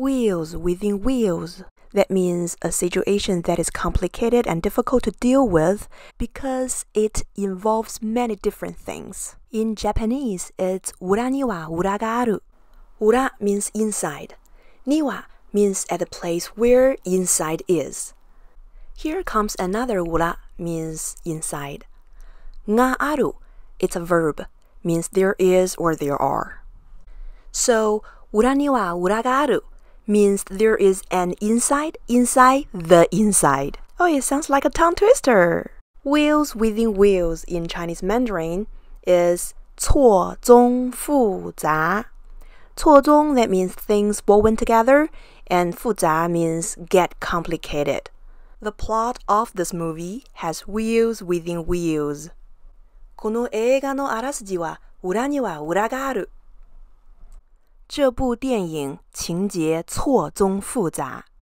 Wheels within wheels. That means a situation that is complicated and difficult to deal with because it involves many different things. In Japanese, it's uraniwa uragaru. Ura means inside. Niwa means at the place where inside is. Here comes another ura means inside. Nga aru, it's a verb, means there is or there are. So, ura niwa ura ga aru means there is an inside inside the inside. Oh, it sounds like a tongue twister. Wheels within wheels in Chinese Mandarin is 错综复杂.错综 that means things woven together, and 复杂 means get complicated. The plot of this movie has wheels within wheels. この映画のあらすじは裏には裏がある这部电影情节错综复杂。